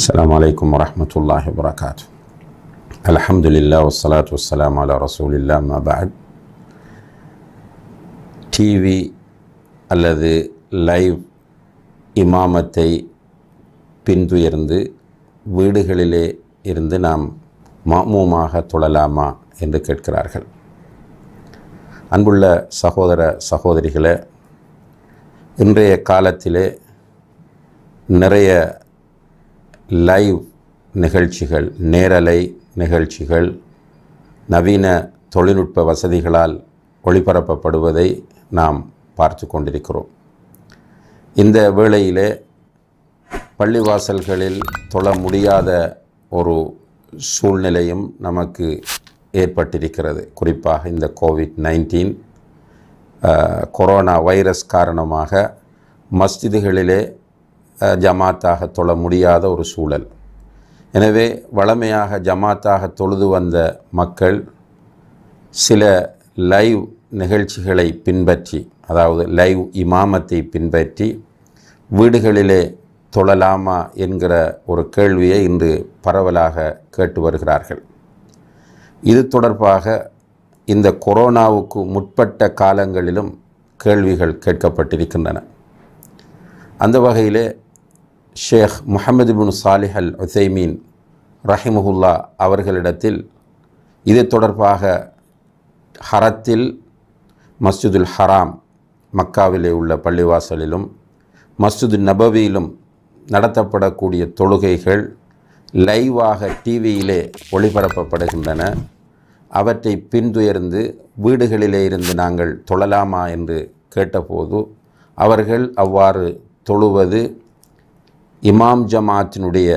السلام عليكم ورحمة الله وبركاته الحمد لله والصلاة والسلام على رسول الله ما بعد TV அல்லது live இமாமத்தை பின்துயர்ந்து வீடுகளிலே இருந்து நாம் மாமூமாக தொழலாமா என்று கேட்கிறார்கள் அன்புள்ள சகோதர சகோதரிகளை இன்றைய காலத்திலே நிறைய லைவ் நிகழ்ச்சிகள் நேரலை நிகழ்ச்சிகள் நவீன தொழில்நுட்ப வசதிகளால் ஒளிபரப்பப்படுவதை நாம் பார்த்து கொண்டிருக்கிறோம் இந்த வேளையிலே பள்ளிவாசல்களில் தொழ முடியாத ஒரு சூழ்நிலையும் நமக்கு ஏற்பட்டிருக்கிறது குறிப்பாக இந்த கோவிட் நைன்டீன் கொரோனா வைரஸ் காரணமாக மஸ்ஜிதுகளிலே ஜமாத்தாக தொழ முடியாத ஒரு சூழல் எனவே வளமையாக ஜமாத்தாக தொழுது வந்த மக்கள் சில லைவ் நிகழ்ச்சிகளை பின்பற்றி அதாவது லைவ் இமாமத்தை பின்பற்றி வீடுகளிலே தொழலாமா என்கிற ஒரு கேள்வியை இன்று பரவலாக கேட்டு வருகிறார்கள் இது தொடர்பாக இந்த கொரோனாவுக்கு முற்பட்ட காலங்களிலும் கேள்விகள் கேட்கப்பட்டிருக்கின்றன அந்த வகையிலே ஷேக் முகமது பின் சாலிஹ் அல் உசைமீன் ரஹிமஹுல்லா அவர்களிடத்தில் இது தொடர்பாக ஹரத்தில் மஸ்ஜிதுல் ஹராம் மக்காவிலே உள்ள பள்ளிவாசலிலும் மஸ்ஜிது நபவியிலும் நடத்தப்படக்கூடிய தொழுகைகள் லைவாக டிவியிலே ஒளிபரப்பப்படுகின்றன அவற்றை பின்துயர்ந்து வீடுகளிலே இருந்து நாங்கள் தொழலாமா என்று கேட்டபோது அவர்கள் அவ்வாறு தொழுவது இமாம் ஜமாத்தினுடைய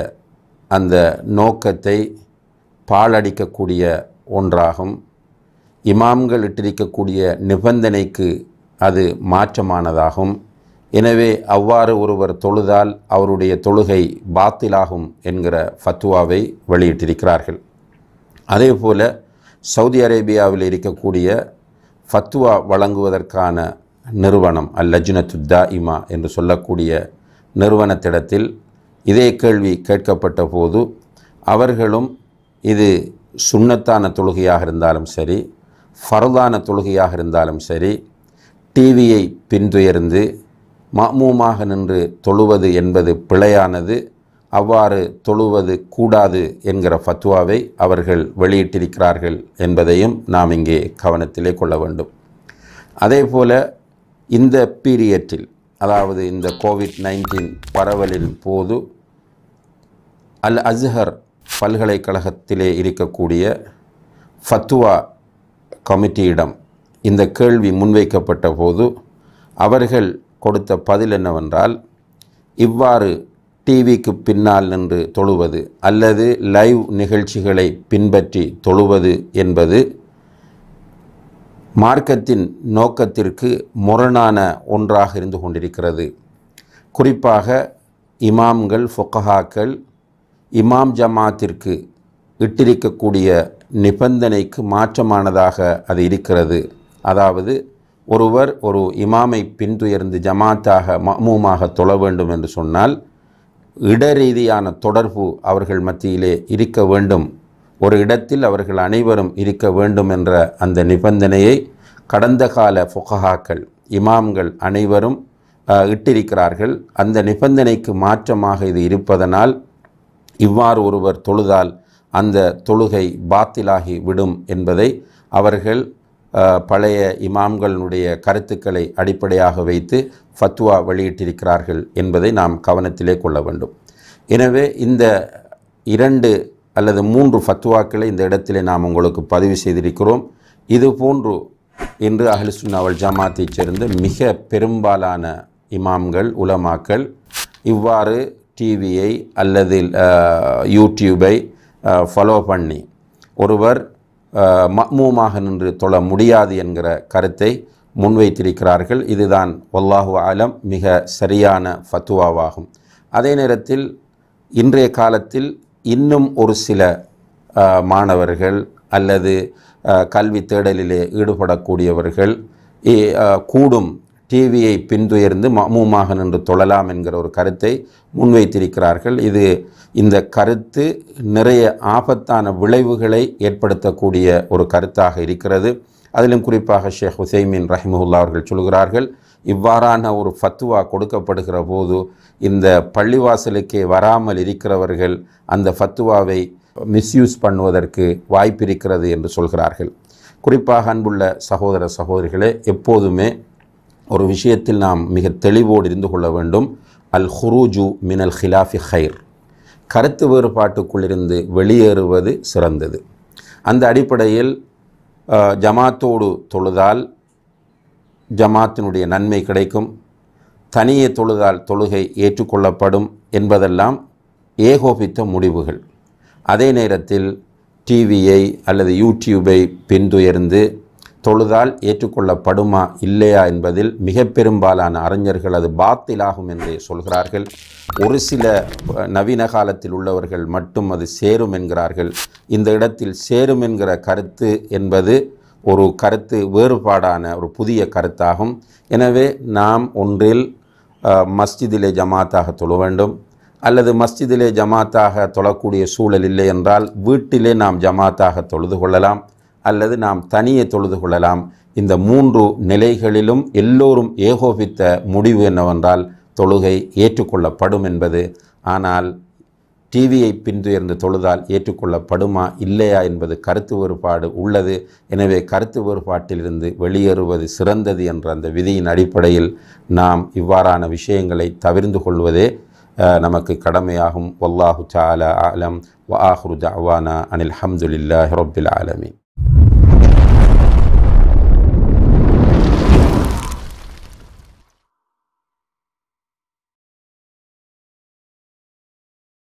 அந்த நோக்கத்தை பாலடிக்கக்கூடிய ஒன்றாகும் இமாம்கள் இட்டிருக்கக்கூடிய நிபந்தனைக்கு அது மாற்றமானதாகும் எனவே அவ்வாறு ஒருவர் தொழுதால் அவருடைய தொழுகை பாத்திலாகும் என்கிற ஃபத்துவாவை வெளியிட்டிருக்கிறார்கள் அதேபோல சவுதி அரேபியாவில் இருக்கக்கூடிய ஃபத்துவா வழங்குவதற்கான நிறுவனம் அல் லஜ்னத்துத்தா இமா என்று சொல்லக்கூடிய நிறுவனத்திடத்தில் இதே கேள்வி கேட்கப்பட்ட போது அவர்களும் இது சுண்ணத்தான தொழுகையாக இருந்தாலும் சரி ஃபரதான தொழுகையாக இருந்தாலும் சரி டிவியை பின்துயர்ந்து மமூமாக நின்று தொழுவது என்பது பிழையானது அவ்வாறு தொழுவது கூடாது என்கிற ஃபத்துவாவை அவர்கள் வெளியிட்டிருக்கிறார்கள் என்பதையும் நாம் இங்கே கவனத்திலே கொள்ள வேண்டும் அதே போல இந்த பீரியட்டில் அதாவது இந்த கோவிட் நைன்டீன் பரவலின் போது அல் அஸ்ஹர் பல்கலைக்கழகத்திலே இருக்கக்கூடிய ஃபத்துவா கமிட்டியிடம் இந்த கேள்வி முன்வைக்கப்பட்ட போது அவர்கள் கொடுத்த பதில் என்னவென்றால் இவ்வாறு டிவிக்கு பின்னால் நின்று தொழுவது அல்லது லைவ் நிகழ்ச்சிகளை பின்பற்றி தொழுவது என்பது மார்க்கத்தின் நோக்கத்திற்கு முரணான ஒன்றாக இருந்து கொண்டிருக்கிறது குறிப்பாக இமாம்கள் ஃபொக்கஹாக்கள் இமாம் ஜமாத்திற்கு இட்டிருக்கக்கூடிய நிபந்தனைக்கு மாற்றமானதாக அது இருக்கிறது அதாவது ஒருவர் ஒரு இமாமை பின்துயர்ந்து ஜமாத்தாக மமூமாக தொழ வேண்டும் என்று சொன்னால் இடரீதியான தொடர்பு அவர்கள் மத்தியிலே இருக்க வேண்டும் ஒரு இடத்தில் அவர்கள் அனைவரும் இருக்க வேண்டும் என்ற அந்த நிபந்தனையை கடந்த கால புகஹாக்கள் இமாம்கள் அனைவரும் இட்டிருக்கிறார்கள் அந்த நிபந்தனைக்கு மாற்றமாக இது இருப்பதனால் இவ்வாறு ஒருவர் தொழுதால் அந்த தொழுகை பாத்திலாகி விடும் என்பதை அவர்கள் பழைய இமாம்களுடைய கருத்துக்களை அடிப்படையாக வைத்து ஃபத்வா வெளியிட்டிருக்கிறார்கள் என்பதை நாம் கவனத்திலே கொள்ள வேண்டும் எனவே இந்த இரண்டு அல்லது மூன்று ஃபத்துவாக்களை இந்த இடத்திலே நாம் உங்களுக்கு பதிவு செய்திருக்கிறோம் இது போன்று இன்று அஹலுசுன்னாவல் ஜமாத்தைச் சேர்ந்து மிக பெரும்பாலான இமாம்கள் உலமாக்கள் இவ்வாறு டிவியை அல்லது யூடியூபை ஃபாலோ பண்ணி ஒருவர் மக்மூமாக நின்று தொழ முடியாது என்கிற கருத்தை முன்வைத்திருக்கிறார்கள் இதுதான் ஒல்லாஹு ஆலம் மிக சரியான ஃபத்துவாவாகும் அதே நேரத்தில் இன்றைய காலத்தில் இன்னும் ஒரு சில மாணவர்கள் அல்லது கல்வி தேடலிலே ஈடுபடக்கூடியவர்கள் கூடும் டிவியை பின்துயர்ந்து மமுமாக நின்று தொழலாம் என்கிற ஒரு கருத்தை முன்வைத்திருக்கிறார்கள் இது இந்த கருத்து நிறைய ஆபத்தான விளைவுகளை ஏற்படுத்தக்கூடிய ஒரு கருத்தாக இருக்கிறது அதிலும் குறிப்பாக ஷேக் ஹுசைமின் ரஹிமுல்லா அவர்கள் சொல்கிறார்கள் இவ்வாறான ஒரு ஃபத்துவா கொடுக்கப்படுகிற போது இந்த பள்ளிவாசலுக்கே வராமல் இருக்கிறவர்கள் அந்த ஃபத்துவாவை மிஸ்யூஸ் பண்ணுவதற்கு வாய்ப்பிருக்கிறது என்று சொல்கிறார்கள் குறிப்பாக அன்புள்ள சகோதர சகோதரிகளே எப்போதுமே ஒரு விஷயத்தில் நாம் மிக தெளிவோடு இருந்து கொள்ள வேண்டும் அல் ஹுரூஜு மினல் ஹிலாஃபி ஹைர் கருத்து வேறுபாட்டுக்குள்ளிருந்து வெளியேறுவது சிறந்தது அந்த அடிப்படையில் ஜமாத்தோடு தொழுதால் ஜமாத்தினுடைய நன்மை கிடைக்கும் தனியே தொழுதால் தொழுகை ஏற்றுக்கொள்ளப்படும் என்பதெல்லாம் ஏகோபித்த முடிவுகள் அதே நேரத்தில் டிவியை அல்லது யூடியூபை பின்துயர்ந்து தொழுதால் ஏற்றுக்கொள்ளப்படுமா இல்லையா என்பதில் மிக பெரும்பாலான அறிஞர்கள் அது பாத்திலாகும் என்றே சொல்கிறார்கள் ஒரு சில நவீன காலத்தில் உள்ளவர்கள் மட்டும் அது சேரும் என்கிறார்கள் இந்த இடத்தில் சேரும் என்கிற கருத்து என்பது ஒரு கருத்து வேறுபாடான ஒரு புதிய கருத்தாகும் எனவே நாம் ஒன்றில் மஸ்ஜிதிலே ஜமாத்தாக தொழ வேண்டும் அல்லது மஸ்ஜிதிலே ஜமாத்தாக தொழக்கூடிய சூழல் இல்லை என்றால் வீட்டிலே நாம் ஜமாத்தாக தொழுது கொள்ளலாம் அல்லது நாம் தனியே தொழுது கொள்ளலாம் இந்த மூன்று நிலைகளிலும் எல்லோரும் ஏகோபித்த முடிவு என்னவென்றால் தொழுகை ஏற்றுக்கொள்ளப்படும் என்பது ஆனால் டிவியை பின்துயர்ந்து தொழுதால் ஏற்றுக்கொள்ளப்படுமா இல்லையா என்பது கருத்து வேறுபாடு உள்ளது எனவே கருத்து வேறுபாட்டிலிருந்து வெளியேறுவது சிறந்தது என்ற அந்த விதியின் அடிப்படையில் நாம் இவ்வாறான விஷயங்களை தவிர்ந்து கொள்வதே நமக்கு கடமையாகும் வல்லாஹு சாலா ஆலம் வ ஜாவானா அனில் ஹம்துல்லா ரொபில் ஆலமி